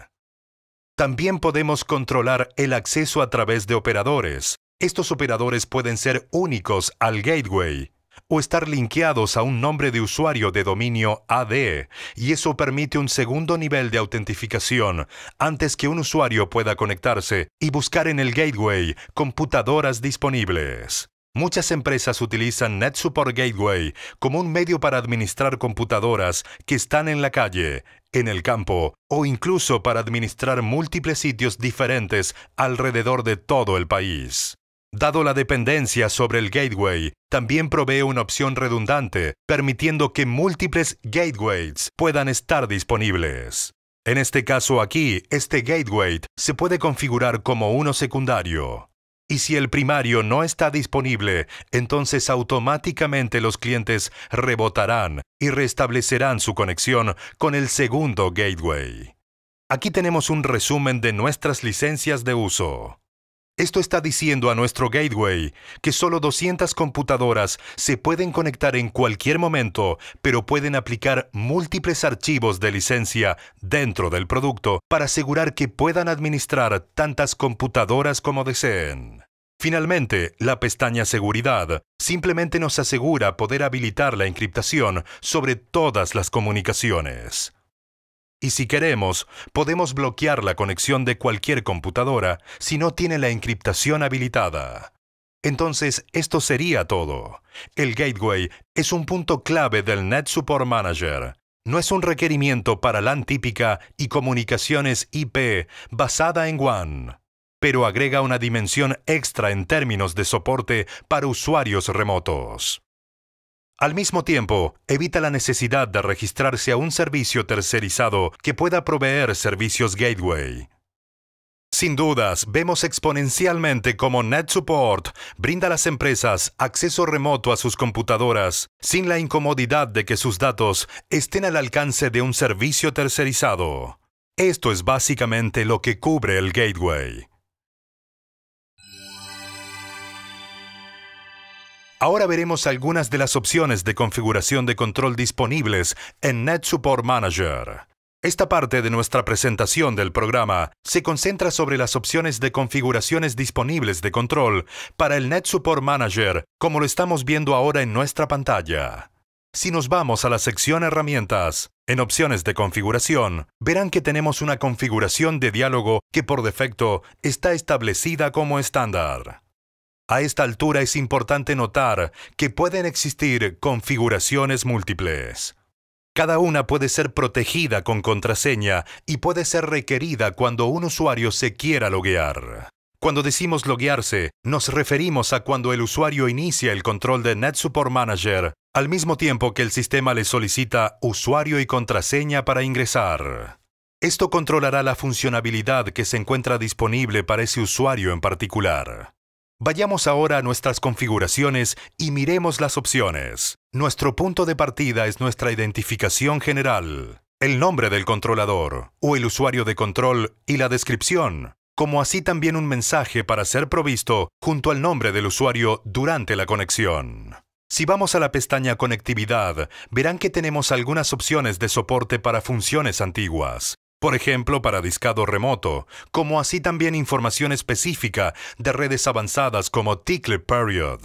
También podemos controlar el acceso a través de operadores. Estos operadores pueden ser únicos al gateway o estar linkeados a un nombre de usuario de dominio AD, y eso permite un segundo nivel de autentificación antes que un usuario pueda conectarse y buscar en el gateway computadoras disponibles. Muchas empresas utilizan NetSupport Gateway como un medio para administrar computadoras que están en la calle, en el campo o incluso para administrar múltiples sitios diferentes alrededor de todo el país. Dado la dependencia sobre el gateway, también provee una opción redundante, permitiendo que múltiples gateways puedan estar disponibles. En este caso aquí, este gateway se puede configurar como uno secundario. Y si el primario no está disponible, entonces automáticamente los clientes rebotarán y restablecerán su conexión con el segundo gateway. Aquí tenemos un resumen de nuestras licencias de uso. Esto está diciendo a nuestro gateway que solo 200 computadoras se pueden conectar en cualquier momento, pero pueden aplicar múltiples archivos de licencia dentro del producto para asegurar que puedan administrar tantas computadoras como deseen. Finalmente, la pestaña Seguridad simplemente nos asegura poder habilitar la encriptación sobre todas las comunicaciones. Y si queremos, podemos bloquear la conexión de cualquier computadora si no tiene la encriptación habilitada. Entonces, esto sería todo. El gateway es un punto clave del Net Support Manager. No es un requerimiento para LAN típica y comunicaciones IP basada en WAN, pero agrega una dimensión extra en términos de soporte para usuarios remotos. Al mismo tiempo, evita la necesidad de registrarse a un servicio tercerizado que pueda proveer servicios gateway. Sin dudas, vemos exponencialmente cómo NetSupport brinda a las empresas acceso remoto a sus computadoras sin la incomodidad de que sus datos estén al alcance de un servicio tercerizado. Esto es básicamente lo que cubre el gateway. Ahora veremos algunas de las opciones de configuración de control disponibles en NetSupport Manager. Esta parte de nuestra presentación del programa se concentra sobre las opciones de configuraciones disponibles de control para el NetSupport Manager, como lo estamos viendo ahora en nuestra pantalla. Si nos vamos a la sección Herramientas, en Opciones de configuración, verán que tenemos una configuración de diálogo que por defecto está establecida como estándar. A esta altura es importante notar que pueden existir configuraciones múltiples. Cada una puede ser protegida con contraseña y puede ser requerida cuando un usuario se quiera loguear. Cuando decimos loguearse, nos referimos a cuando el usuario inicia el control de NetSupport Manager al mismo tiempo que el sistema le solicita usuario y contraseña para ingresar. Esto controlará la funcionalidad que se encuentra disponible para ese usuario en particular. Vayamos ahora a nuestras configuraciones y miremos las opciones. Nuestro punto de partida es nuestra identificación general, el nombre del controlador o el usuario de control y la descripción, como así también un mensaje para ser provisto junto al nombre del usuario durante la conexión. Si vamos a la pestaña Conectividad, verán que tenemos algunas opciones de soporte para funciones antiguas, por ejemplo para discado remoto, como así también información específica de redes avanzadas como Tickle Period.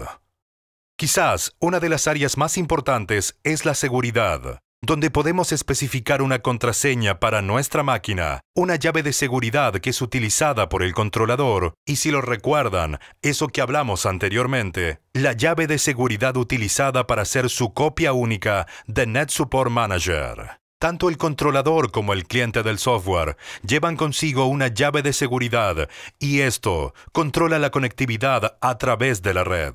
Quizás una de las áreas más importantes es la seguridad, donde podemos especificar una contraseña para nuestra máquina, una llave de seguridad que es utilizada por el controlador, y si lo recuerdan, eso que hablamos anteriormente, la llave de seguridad utilizada para hacer su copia única de NetSupport Manager. Tanto el controlador como el cliente del software llevan consigo una llave de seguridad y esto controla la conectividad a través de la red.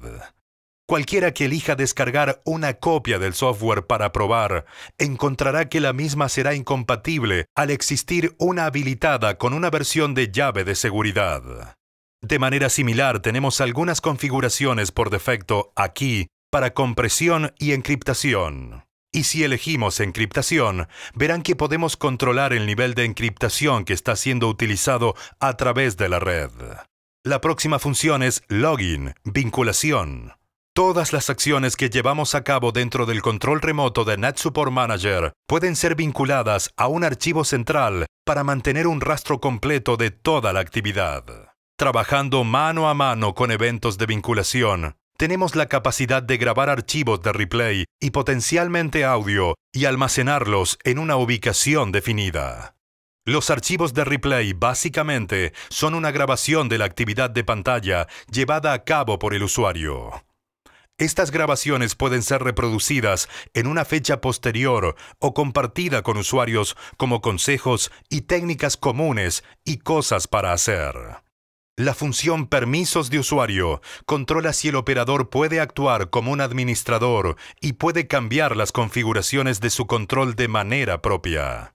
Cualquiera que elija descargar una copia del software para probar, encontrará que la misma será incompatible al existir una habilitada con una versión de llave de seguridad. De manera similar, tenemos algunas configuraciones por defecto aquí para compresión y encriptación. Y si elegimos encriptación, verán que podemos controlar el nivel de encriptación que está siendo utilizado a través de la red. La próxima función es login, vinculación. Todas las acciones que llevamos a cabo dentro del control remoto de NetSupport Manager pueden ser vinculadas a un archivo central para mantener un rastro completo de toda la actividad. Trabajando mano a mano con eventos de vinculación, tenemos la capacidad de grabar archivos de replay y potencialmente audio y almacenarlos en una ubicación definida. Los archivos de replay básicamente son una grabación de la actividad de pantalla llevada a cabo por el usuario. Estas grabaciones pueden ser reproducidas en una fecha posterior o compartida con usuarios como consejos y técnicas comunes y cosas para hacer. La función permisos de usuario controla si el operador puede actuar como un administrador y puede cambiar las configuraciones de su control de manera propia.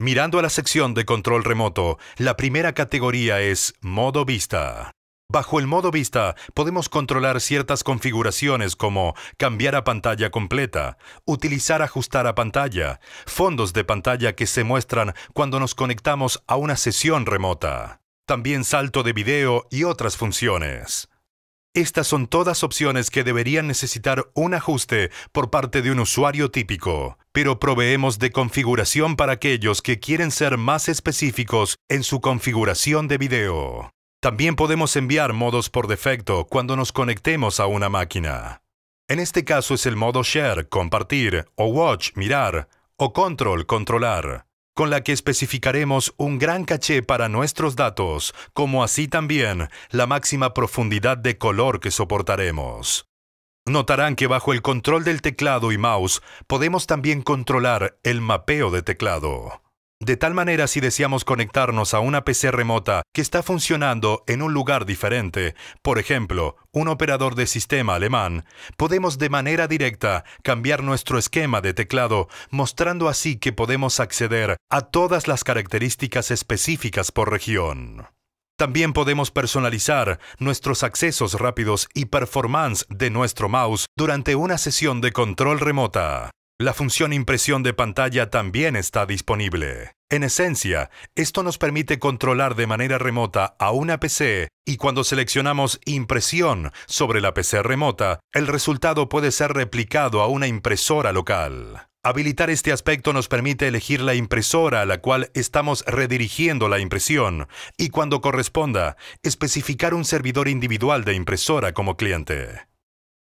Mirando a la sección de control remoto, la primera categoría es modo vista. Bajo el modo vista podemos controlar ciertas configuraciones como cambiar a pantalla completa, utilizar ajustar a pantalla, fondos de pantalla que se muestran cuando nos conectamos a una sesión remota también salto de video y otras funciones. Estas son todas opciones que deberían necesitar un ajuste por parte de un usuario típico, pero proveemos de configuración para aquellos que quieren ser más específicos en su configuración de video. También podemos enviar modos por defecto cuando nos conectemos a una máquina. En este caso es el modo Share, compartir, o Watch, mirar, o Control, controlar con la que especificaremos un gran caché para nuestros datos, como así también la máxima profundidad de color que soportaremos. Notarán que bajo el control del teclado y mouse podemos también controlar el mapeo de teclado. De tal manera si deseamos conectarnos a una PC remota que está funcionando en un lugar diferente, por ejemplo, un operador de sistema alemán, podemos de manera directa cambiar nuestro esquema de teclado, mostrando así que podemos acceder a todas las características específicas por región. También podemos personalizar nuestros accesos rápidos y performance de nuestro mouse durante una sesión de control remota. La función impresión de pantalla también está disponible. En esencia, esto nos permite controlar de manera remota a una PC y cuando seleccionamos impresión sobre la PC remota, el resultado puede ser replicado a una impresora local. Habilitar este aspecto nos permite elegir la impresora a la cual estamos redirigiendo la impresión y cuando corresponda, especificar un servidor individual de impresora como cliente.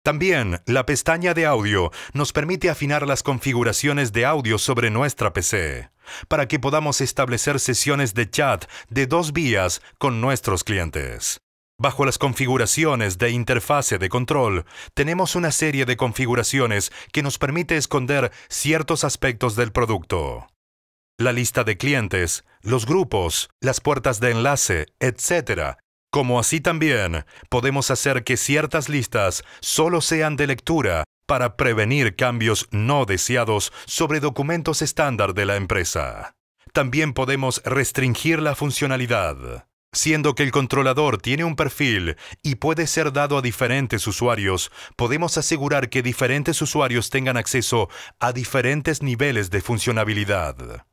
También, la pestaña de audio nos permite afinar las configuraciones de audio sobre nuestra PC, para que podamos establecer sesiones de chat de dos vías con nuestros clientes. Bajo las configuraciones de interfase de control, tenemos una serie de configuraciones que nos permite esconder ciertos aspectos del producto. La lista de clientes, los grupos, las puertas de enlace, etc., como así también podemos hacer que ciertas listas solo sean de lectura para prevenir cambios no deseados sobre documentos estándar de la empresa. También podemos restringir la funcionalidad, siendo que el controlador tiene un perfil y puede ser dado a diferentes usuarios, podemos asegurar que diferentes usuarios tengan acceso a diferentes niveles de funcionabilidad.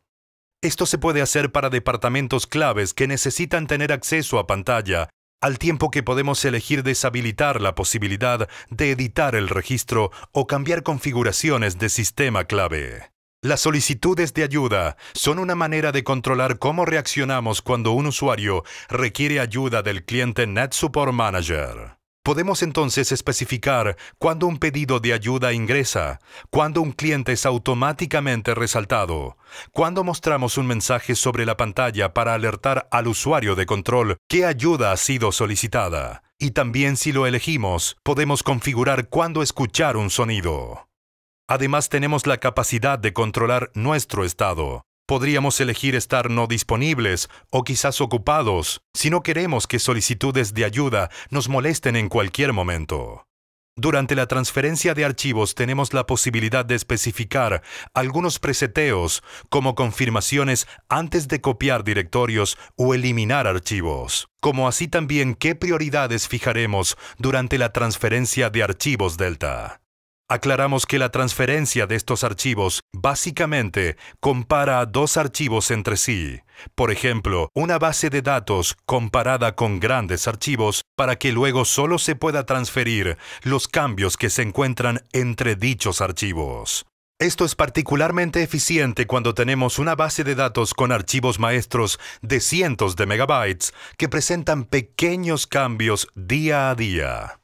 Esto se puede hacer para departamentos claves que necesitan tener acceso a pantalla, al tiempo que podemos elegir deshabilitar la posibilidad de editar el registro o cambiar configuraciones de sistema clave. Las solicitudes de ayuda son una manera de controlar cómo reaccionamos cuando un usuario requiere ayuda del cliente NetSupport Manager. Podemos entonces especificar cuándo un pedido de ayuda ingresa, cuándo un cliente es automáticamente resaltado, cuándo mostramos un mensaje sobre la pantalla para alertar al usuario de control qué ayuda ha sido solicitada, y también si lo elegimos, podemos configurar cuándo escuchar un sonido. Además tenemos la capacidad de controlar nuestro estado, Podríamos elegir estar no disponibles o quizás ocupados si no queremos que solicitudes de ayuda nos molesten en cualquier momento. Durante la transferencia de archivos tenemos la posibilidad de especificar algunos preseteos como confirmaciones antes de copiar directorios o eliminar archivos, como así también qué prioridades fijaremos durante la transferencia de archivos Delta. Aclaramos que la transferencia de estos archivos básicamente compara dos archivos entre sí. Por ejemplo, una base de datos comparada con grandes archivos para que luego solo se pueda transferir los cambios que se encuentran entre dichos archivos. Esto es particularmente eficiente cuando tenemos una base de datos con archivos maestros de cientos de megabytes que presentan pequeños cambios día a día.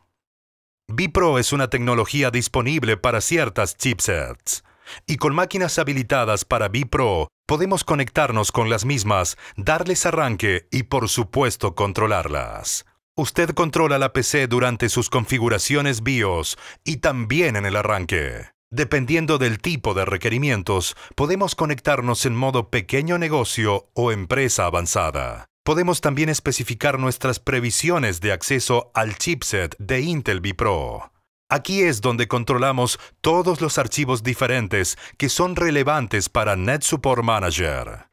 Bipro es una tecnología disponible para ciertas chipsets, y con máquinas habilitadas para Bipro podemos conectarnos con las mismas, darles arranque y por supuesto controlarlas. Usted controla la PC durante sus configuraciones BIOS y también en el arranque. Dependiendo del tipo de requerimientos, podemos conectarnos en modo pequeño negocio o empresa avanzada podemos también especificar nuestras previsiones de acceso al chipset de Intel vPro. Aquí es donde controlamos todos los archivos diferentes que son relevantes para NetSupport Manager.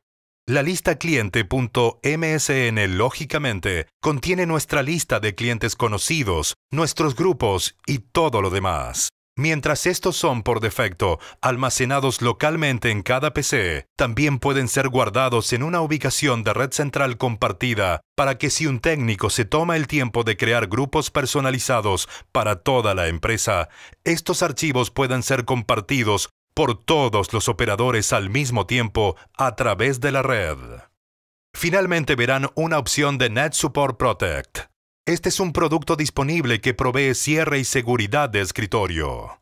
La lista cliente.msn lógicamente contiene nuestra lista de clientes conocidos, nuestros grupos y todo lo demás. Mientras estos son por defecto almacenados localmente en cada PC, también pueden ser guardados en una ubicación de red central compartida para que si un técnico se toma el tiempo de crear grupos personalizados para toda la empresa, estos archivos puedan ser compartidos por todos los operadores al mismo tiempo a través de la red. Finalmente verán una opción de Net Support Protect, este es un producto disponible que provee cierre y seguridad de escritorio.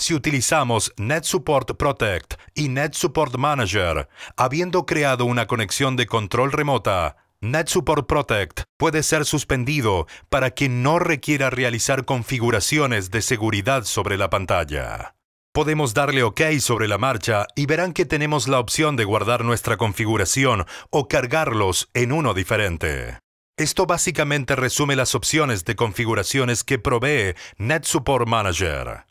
Si utilizamos NetSupport Protect y NetSupport Manager, habiendo creado una conexión de control remota, NetSupport Protect puede ser suspendido para que no requiera realizar configuraciones de seguridad sobre la pantalla. Podemos darle OK sobre la marcha y verán que tenemos la opción de guardar nuestra configuración o cargarlos en uno diferente. Esto básicamente resume las opciones de configuraciones que provee NetSupport Manager.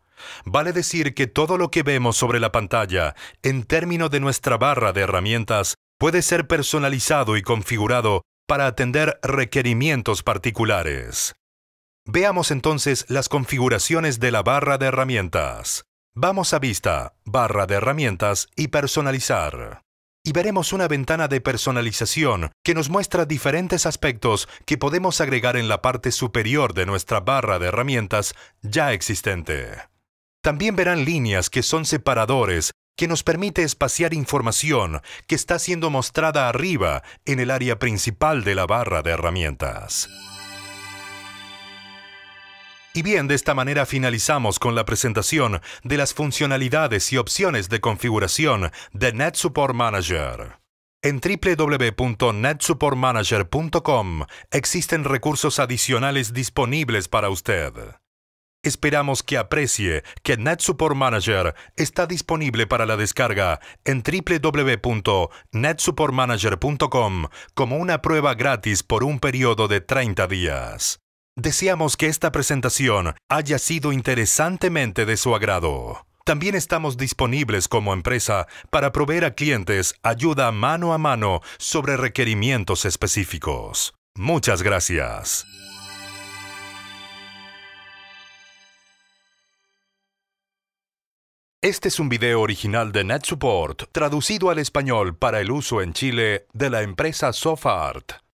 Vale decir que todo lo que vemos sobre la pantalla, en términos de nuestra barra de herramientas, puede ser personalizado y configurado para atender requerimientos particulares. Veamos entonces las configuraciones de la barra de herramientas. Vamos a Vista, Barra de herramientas y Personalizar y veremos una ventana de personalización que nos muestra diferentes aspectos que podemos agregar en la parte superior de nuestra barra de herramientas ya existente. También verán líneas que son separadores que nos permite espaciar información que está siendo mostrada arriba en el área principal de la barra de herramientas. Y bien, de esta manera finalizamos con la presentación de las funcionalidades y opciones de configuración de NetSupport Manager. En www.netsupportmanager.com existen recursos adicionales disponibles para usted. Esperamos que aprecie que NetSupport Manager está disponible para la descarga en www.netsupportmanager.com como una prueba gratis por un periodo de 30 días. Deseamos que esta presentación haya sido interesantemente de su agrado. También estamos disponibles como empresa para proveer a clientes ayuda mano a mano sobre requerimientos específicos. Muchas gracias. Este es un video original de NetSupport, traducido al español para el uso en Chile de la empresa SofArt.